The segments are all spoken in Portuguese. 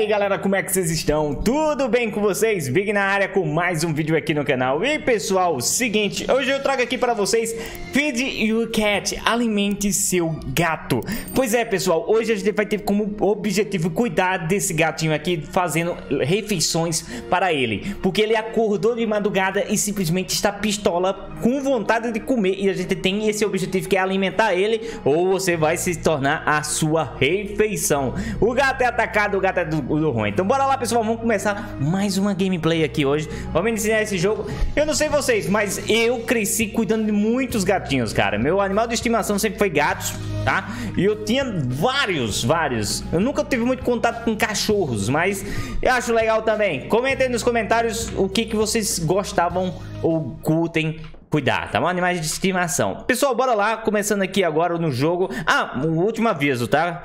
aí galera, como é que vocês estão? Tudo bem com vocês? Big na área com mais um vídeo aqui no canal E pessoal, seguinte, hoje eu trago aqui para vocês Feed your cat, alimente seu gato Pois é pessoal, hoje a gente vai ter como objetivo cuidar desse gatinho aqui Fazendo refeições para ele Porque ele acordou de madrugada e simplesmente está pistola com vontade de comer E a gente tem esse objetivo que é alimentar ele Ou você vai se tornar a sua refeição O gato é atacado, o gato é do do ruim. Então bora lá, pessoal, vamos começar mais uma gameplay aqui hoje. Vamos iniciar esse jogo. Eu não sei vocês, mas eu cresci cuidando de muitos gatinhos, cara. Meu animal de estimação sempre foi gatos, tá? E eu tinha vários, vários. Eu nunca tive muito contato com cachorros, mas eu acho legal também. Comentem nos comentários o que, que vocês gostavam ou curtem cuidar, tá bom? Animais de estimação. Pessoal, bora lá, começando aqui agora no jogo. Ah, um último aviso, tá?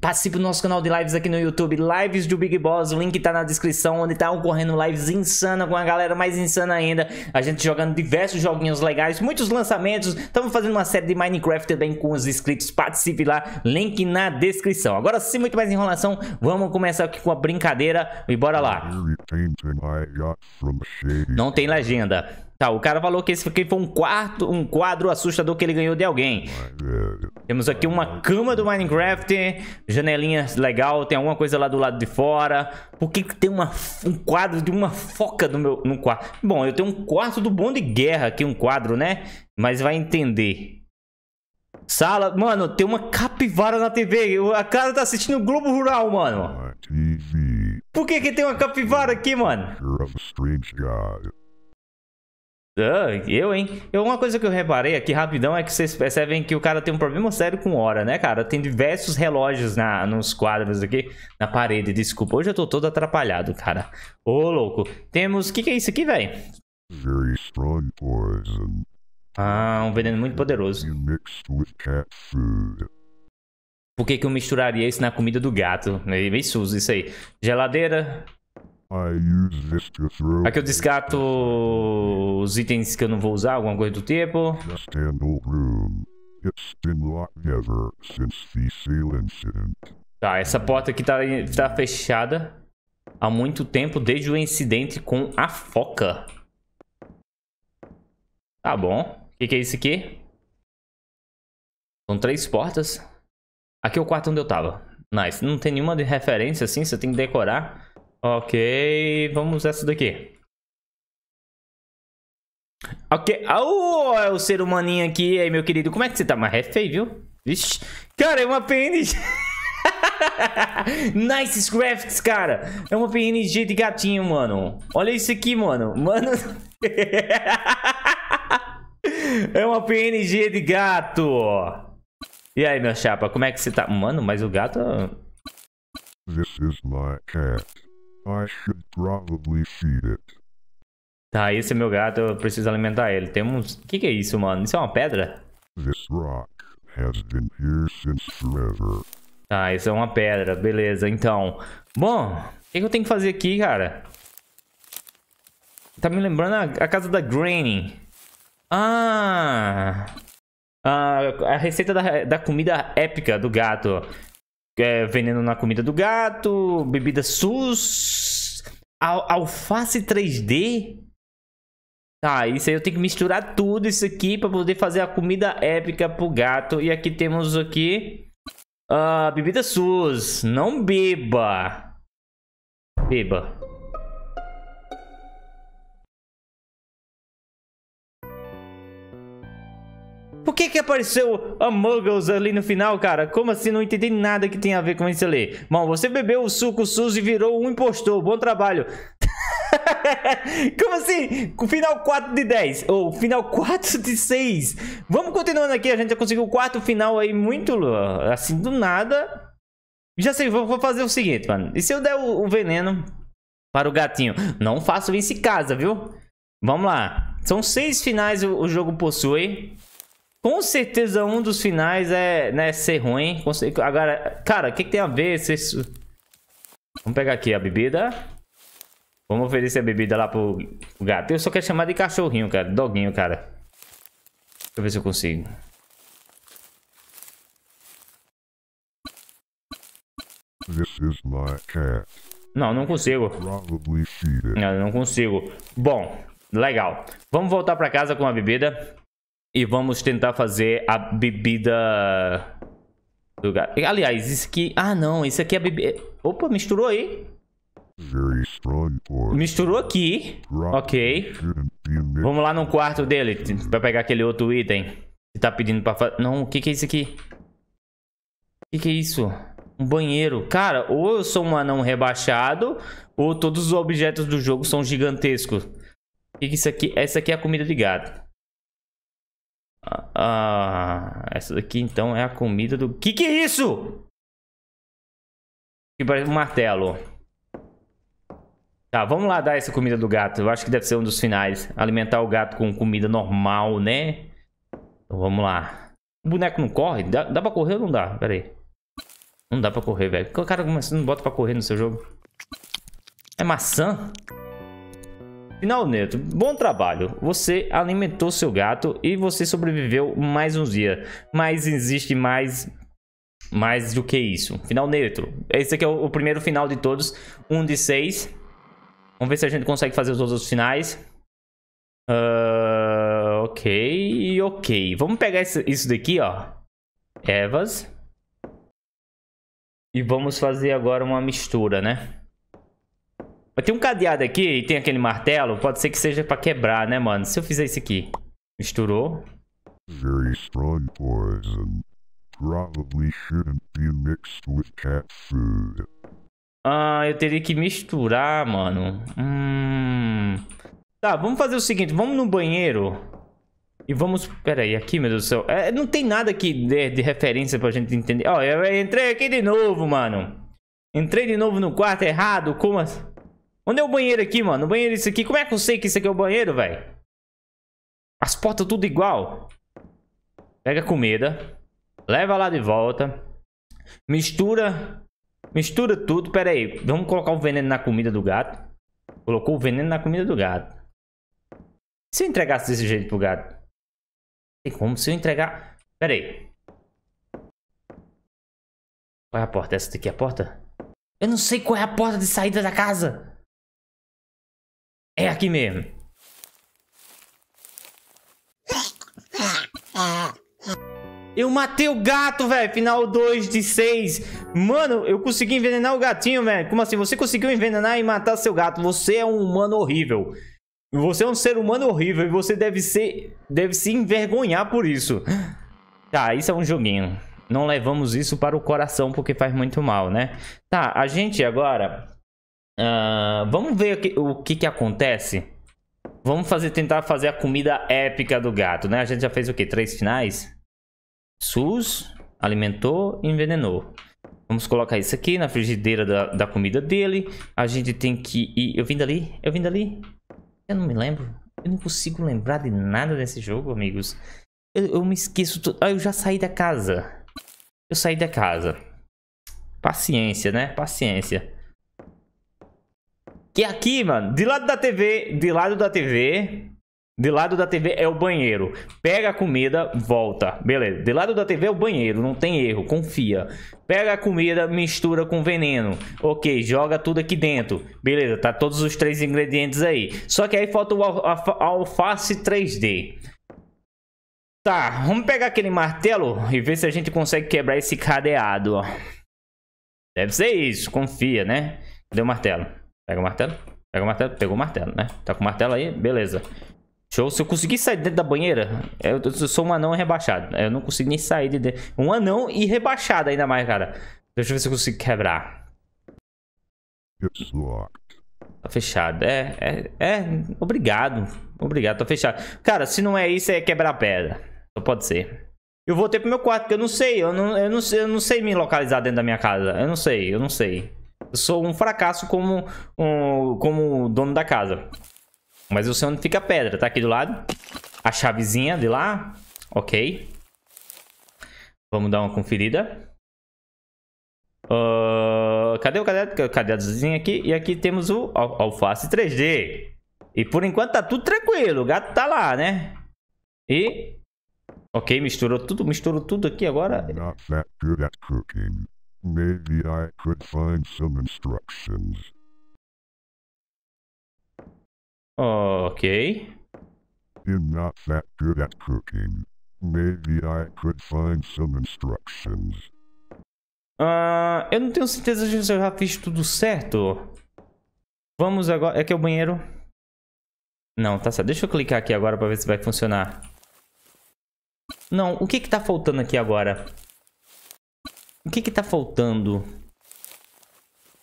Participe do nosso canal de lives aqui no YouTube, lives do Big Boss, o link tá na descrição, onde tá ocorrendo lives insana com a galera mais insana ainda, a gente jogando diversos joguinhos legais, muitos lançamentos, estamos fazendo uma série de Minecraft também com os inscritos, participe lá, link na descrição. Agora sem muito mais enrolação, vamos começar aqui com a brincadeira e bora lá. Não tem legenda. Tá, o cara falou que esse aqui foi um quarto, um quadro assustador que ele ganhou de alguém. Temos aqui uma cama do Minecraft, janelinha legal, tem alguma coisa lá do lado de fora. Por que, que tem uma, um quadro de uma foca no meu no quarto? Bom, eu tenho um quarto do bom de guerra aqui, um quadro, né? Mas vai entender. Sala, mano, tem uma capivara na TV. A cara tá assistindo o Globo Rural, mano. Por que que tem uma capivara aqui, mano? Ah, eu, hein? Eu, uma coisa que eu reparei aqui rapidão é que vocês percebem que o cara tem um problema sério com hora, né, cara? Tem diversos relógios na, nos quadros aqui, na parede, desculpa. Hoje eu tô todo atrapalhado, cara. Ô, louco. Temos... O que, que é isso aqui, velho? Ah, um veneno muito poderoso. Por que, que eu misturaria isso na comida do gato? É Meio sujo isso aí. Geladeira, Aqui eu descarto os itens que eu não vou usar, alguma coisa do tipo. Tá, essa porta aqui tá, tá fechada há muito tempo, desde o incidente com a foca. Tá bom. O que, que é isso aqui? São três portas. Aqui é o quarto onde eu tava. Nice. Não tem nenhuma de referência assim, você tem que decorar. Ok, vamos essa daqui. Ok. Oh, é o ser humaninho aqui, aí, meu querido. Como é que você tá? Mas é feio, viu? Vixe. Cara, é uma PNG. nice graphics, cara. É uma PNG de gatinho, mano. Olha isso aqui, mano. Mano. é uma PNG de gato. E aí, meu chapa, como é que você tá? Mano, mas o gato... This is my cat. I should probably feed it. Tá, esse é meu gato, eu preciso alimentar ele. Temos. O que, que é isso, mano? Isso é uma pedra? This rock has been here since forever. Tá, isso é uma pedra, beleza. Então, bom, o que, que eu tenho que fazer aqui, cara? Tá me lembrando a, a casa da Granny. Ah! A, ah, a receita da, da comida épica do gato é, veneno na comida do gato, bebida SUS, al alface 3D. Tá, isso aí eu tenho que misturar tudo isso aqui para poder fazer a comida épica pro gato. E aqui temos aqui uh, bebida SUS, não beba. Beba. que apareceu a Muggles ali no final, cara? Como assim? Não entendi nada que tem a ver com isso ali. Bom, você bebeu o suco SUS e virou um impostor. Bom trabalho. Como assim? Final 4 de 10 Ou final 4 de 6 Vamos continuando aqui, a gente já conseguiu o final aí Muito, assim, do nada Já sei, vou, fazer o seguinte, mano E se eu der o, veneno Para o gatinho? Não faço isso em casa, viu? Vamos lá São seis finais o jogo possui com certeza um dos finais é né, ser ruim. Agora, cara, o que, que, tem a ver se isso... Vamos pegar aqui a bebida. Vamos oferecer a bebida lá pro gato. Eu só quero chamar de cachorrinho, cara. Doguinho, cara. Deixa eu ver se eu consigo. Não, não consigo. Não, não consigo. Bom, legal. Vamos voltar pra casa com a bebida. E vamos tentar fazer a bebida do gato. Aliás, isso aqui... Ah, não. Isso aqui é a bebida... Opa, misturou aí. Misturou aqui. Ok. Vamos lá no quarto dele pra pegar aquele outro item. Que tá pedindo pra fazer... Não, o que que é isso aqui? O que que é isso? Um banheiro. Cara, ou eu sou um anão rebaixado, ou todos os objetos do jogo são gigantescos. O que que é isso aqui? Essa aqui é a comida de gato. Ah, essa daqui então é a comida do... Que que é isso? Que parece um martelo. Tá, vamos lá dar essa comida do gato. Eu acho que deve ser um dos finais. Alimentar o gato com comida normal, né? Então vamos lá. O boneco não corre? Dá, dá pra correr ou não dá? Pera aí. Não dá pra correr, velho. O cara, não bota pra correr no seu jogo? É maçã? Final neto, bom trabalho. Você alimentou seu gato e você sobreviveu mais um dia. Mas existe mais mais do que isso. Final neutro. Esse aqui é o, o primeiro final de todos. Um de seis. Vamos ver se a gente consegue fazer os outros finais. Uh, ok, ok. Vamos pegar esse, isso daqui, ó. Evas. E vamos fazer agora uma mistura, né? Tem um cadeado aqui e tem aquele martelo. Pode ser que seja pra quebrar, né, mano? Se eu fizer isso aqui. Misturou. Very strong poison. Probably shouldn't be mixed with cat food. Ah, eu teria que misturar, mano. Hum... Tá, vamos fazer o seguinte. Vamos no banheiro. E vamos... Pera aí, aqui, meu Deus do céu. É, não tem nada aqui de, de referência pra gente entender. Ó, oh, eu entrei aqui de novo, mano. Entrei de novo no quarto errado. Como assim? Onde é o banheiro aqui, mano? O banheiro é isso aqui. Como é que eu sei que isso aqui é o banheiro, velho? As portas tudo igual. Pega comida. Leva lá de volta. Mistura. Mistura tudo. Pera aí. Vamos colocar o veneno na comida do gato. Colocou o veneno na comida do gato. Se eu entregasse desse jeito pro gato? Tem como se eu entregar... Pera aí. Qual é a porta? Essa daqui é a porta? Eu não sei qual é a porta de saída da casa. É aqui mesmo. Eu matei o gato, velho. Final 2 de 6. Mano, eu consegui envenenar o gatinho, velho. Como assim? Você conseguiu envenenar e matar seu gato. Você é um humano horrível. Você é um ser humano horrível e você deve ser... Deve se envergonhar por isso. Tá, isso é um joguinho. Não levamos isso para o coração porque faz muito mal, né? Tá, a gente agora Uh, vamos ver o que, que, acontece. Vamos fazer, tentar fazer a comida épica do gato, né? A gente já fez o quê? Três finais? SUS, alimentou, envenenou. Vamos colocar isso aqui na frigideira da, da comida dele. A gente tem que ir... Eu vim dali? Eu vim dali? Eu não me lembro. Eu não consigo lembrar de nada desse jogo, amigos. Eu, eu me esqueço... To... Ah, eu já saí da casa. Eu saí da casa. Paciência, né? Paciência. Que aqui, mano, de lado da TV, de lado da TV, de lado da TV é o banheiro. Pega a comida, volta. Beleza. De lado da TV é o banheiro, não tem erro, confia. Pega a comida, mistura com veneno. Ok, joga tudo aqui dentro. Beleza, tá todos os três ingredientes aí. Só que aí falta o alface 3D. Tá, vamos pegar aquele martelo e ver se a gente consegue quebrar esse cadeado, ó. Deve ser isso, confia, né? Cadê o martelo? Pega o martelo. Pega o martelo. Pegou o martelo, né? Tá com o martelo aí? Beleza. Show. Se eu conseguir sair dentro da banheira, eu, sou um anão rebaixado. Eu não consigo nem sair de dentro. Um anão e rebaixado ainda mais, cara. Deixa eu ver se eu consigo quebrar. Tá fechado. É, é, é. Obrigado. Obrigado, tá fechado. Cara, se não é isso, é quebrar pedra. Só pode ser. Eu voltei pro meu quarto, porque eu não sei. Eu não, eu não, eu não sei me localizar dentro da minha casa. Eu não sei, eu não sei. Eu sou um fracasso como, um, como dono da casa. Mas eu sei onde fica a pedra. Tá aqui do lado. A chavezinha de lá. Ok. Vamos dar uma conferida. Uh, cadê, o cadê a aqui? E aqui temos o alface 3D. E por enquanto tá tudo tranquilo. O gato tá lá, né? E... Ok, misturou tudo. Misturou tudo aqui agora. not that good at cooking. Maybe I could find some instructions. Okay. I'm not that good at cooking. Maybe I could find some instructions. Ah, eu não tenho certeza de se eu já fiz tudo certo. Vamos agora... É que é o banheiro. Não, tá certo. Deixa eu clicar aqui agora pra ver se vai funcionar. Não, o que que tá faltando aqui agora? O que que tá faltando?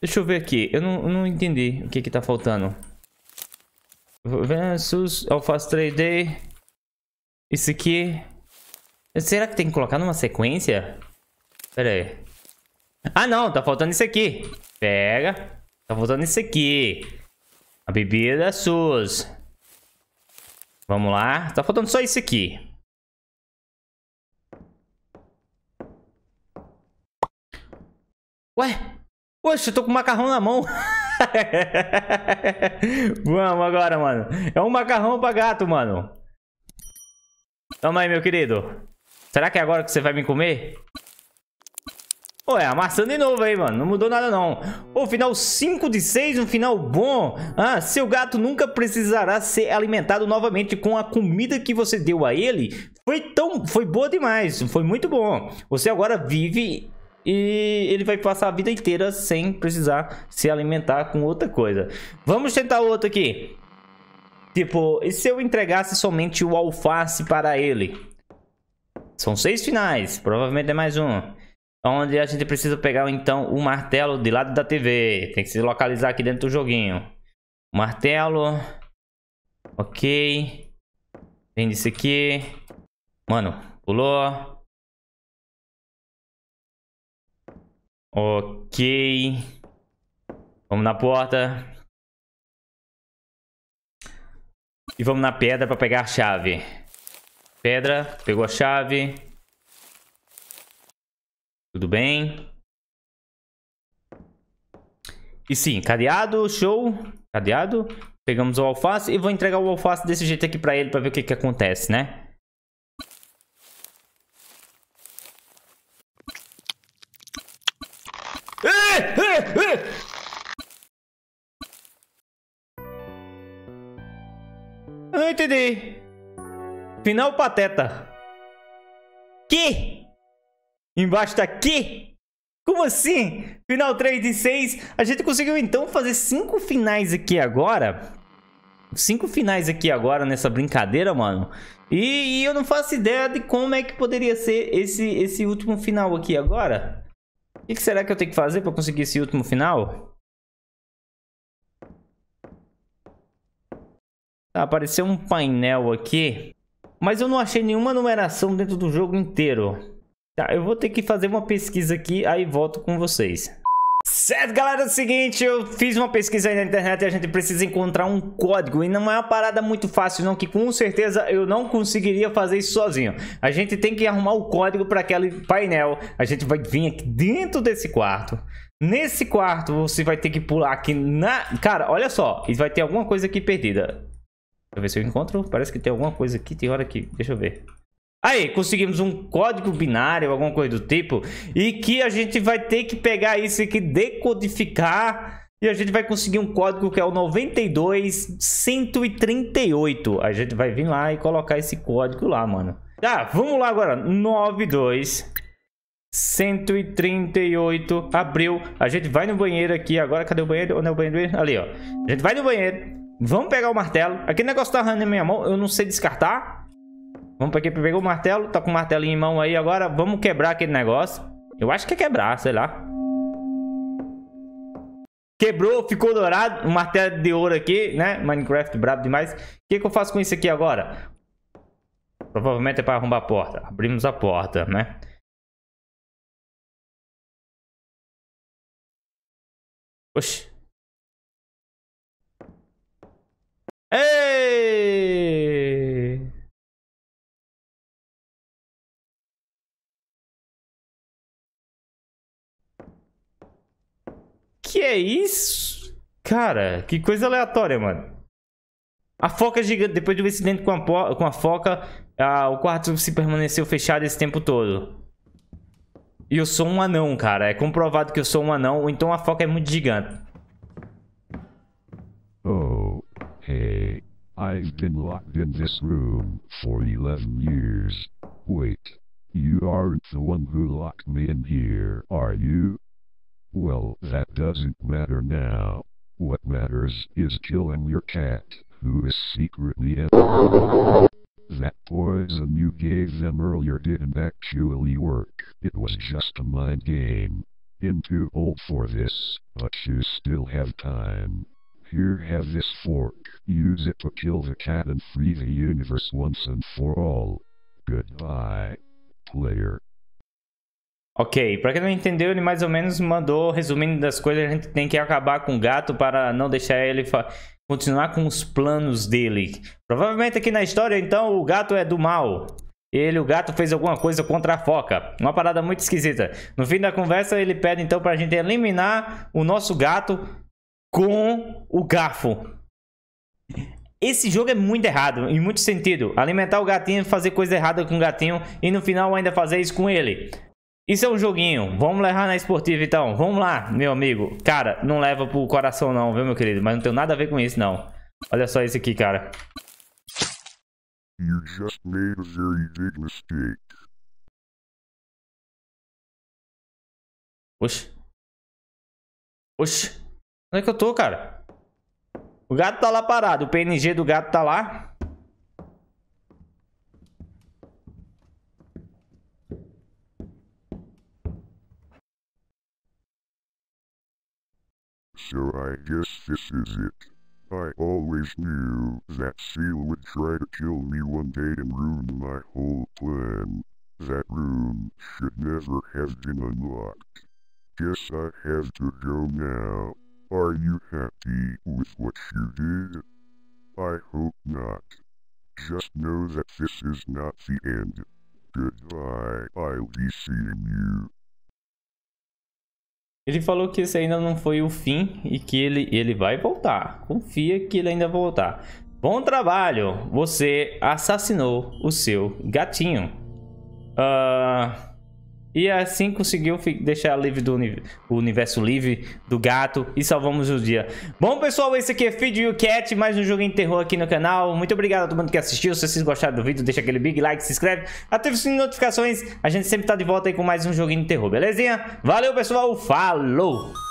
Deixa eu ver aqui. Eu não, não entendi o que que tá faltando. Versus Alphas 3D. Isso aqui. Será que tem que colocar numa sequência? Pera aí. Ah, não. Tá faltando isso aqui. Pega. Tá faltando isso aqui. A bebida SUS. Vamos lá. Tá faltando só isso aqui. Ué? Poxa, eu tô com macarrão na mão. Vamos agora, mano. É um macarrão pra gato, mano. Toma aí, meu querido. Será que é agora que você vai me comer? Ué, amassando de novo aí, mano. Não mudou nada, não. O final 5 de 6, um final bom. Ah, seu gato nunca precisará ser alimentado novamente com a comida que você deu a ele. Foi tão... Foi boa demais. Foi muito bom. Você agora vive e ele vai passar a vida inteira sem precisar se alimentar com outra coisa. Vamos tentar outro aqui. Tipo, e se eu entregasse somente o alface para ele? São seis finais, provavelmente é mais um. Onde a gente precisa pegar então o martelo de lado da TV. Tem que se localizar aqui dentro do joguinho. Martelo. Ok. Vem isso aqui. Mano, pulou. Ok. Vamos na porta. E vamos na pedra para pegar a chave. Pedra, pegou a chave. Tudo bem. E sim, cadeado, show. Cadeado. Pegamos o alface e vou entregar o alface desse jeito aqui para ele para ver o que que acontece, né? Eu entendi. Final pateta. Que? Embaixo tá que? Como assim? Final 3 de 6. A gente conseguiu então fazer 5 finais aqui agora. 5 finais aqui agora nessa brincadeira, mano. E, e eu não faço ideia de como é que poderia ser esse, esse último final aqui agora. O que será que eu tenho que fazer para conseguir esse último final? Tá, apareceu um painel aqui. Mas eu não achei nenhuma numeração dentro do jogo inteiro. Tá, eu vou ter que fazer uma pesquisa aqui, aí volto com vocês. Certo, galera, é o seguinte, eu fiz uma pesquisa aí na internet e a gente precisa encontrar um código. E não é uma parada muito fácil não, que com certeza eu não conseguiria fazer isso sozinho. A gente tem que arrumar o código para aquele painel. A gente vai vir aqui dentro desse quarto. Nesse quarto você vai ter que pular aqui na... Cara, olha só, vai ter alguma coisa aqui perdida. Deixa eu ver se eu encontro. Parece que tem alguma coisa aqui, tem hora aqui. Deixa eu ver. Aí, conseguimos um código binário, alguma coisa do tipo, e que a gente vai ter que pegar isso aqui, decodificar, e a gente vai conseguir um código que é o 92138. A gente vai vir lá e colocar esse código lá, mano. Tá, vamos lá agora. 92 138 abriu. A gente vai no banheiro aqui agora. Cadê o banheiro? Onde é o banheiro? Ali, ó. A gente vai no banheiro. Vamos pegar o martelo. Aquele negócio tá arranhando na minha mão. Eu não sei descartar. Vamos para aqui, pegou o martelo, tá com o martelo em mão aí agora. Vamos quebrar aquele negócio. Eu acho que é quebrar, sei lá. Quebrou, ficou dourado. Um martelo é de ouro aqui, né? Minecraft brabo demais. O que, que eu faço com isso aqui agora? Provavelmente é para arrombar a porta. Abrimos a porta, né? Oxi. Ei! Que é isso? Cara, que coisa aleatória, mano. A foca é gigante, depois do incidente com a, com a foca, a, o quarto se permaneceu fechado esse tempo todo. E eu sou um anão, cara. É comprovado que eu sou um anão, então a foca é muito gigante. Oh, hey. I've been locked in this room for 11 years. Wait, you aren't the one who locked me in here, are you? Well, that doesn't matter now. What matters is killing your cat, who is secretly a... That poison you gave them earlier didn't actually work. It was just a mind game. I'm too old for this, but you still have time. Here have this fork. Use it to kill the cat and free the universe once and for all. Goodbye, player. Ok, pra quem não entendeu, ele mais ou menos mandou, resumindo das coisas, a gente tem que acabar com o gato para não deixar ele continuar com os planos dele. Provavelmente aqui na história, então, o gato é do mal. Ele, o gato, fez alguma coisa contra a foca. Uma parada muito esquisita. No fim da conversa, ele pede então pra gente eliminar o nosso gato com o garfo. Esse jogo é muito errado, em muito sentido. Alimentar o gatinho, fazer coisa errada com o gatinho e no final ainda fazer isso com ele. Isso é um joguinho. Vamos levar na esportiva então. Vamos lá, meu amigo. Cara, não leva pro coração não, viu, meu querido? Mas não tem nada a ver com isso, não. Olha só isso aqui, cara. You just made a very big mistake. Oxi. Oxi. Onde é que eu tô, cara? O gato tá lá parado. O PNG do gato tá lá. so I guess this is it. I always knew that Seal would try to kill me one day and ruin my whole plan. That room should never have been unlocked. Guess I have to go now. Are you happy with what you did? I hope not. Just know that this is not the end. Goodbye, I'll be seeing you. Ele falou que esse ainda não foi o fim e que ele, ele vai voltar. Confia que ele ainda vai voltar. Bom trabalho! Você assassinou o seu gatinho. Uh... E assim conseguiu deixar livre do uni o universo livre do gato e salvamos o dia. Bom, pessoal, esse aqui é Feed You Cat, mais um jogo em terror aqui no canal. Muito obrigado a todo mundo que assistiu. Se vocês gostaram do vídeo, deixa aquele big like, se inscreve, ativa o sininho de notificações. A gente sempre tá de volta aí com mais um joguinho de terror, belezinha? Valeu, pessoal. Falou!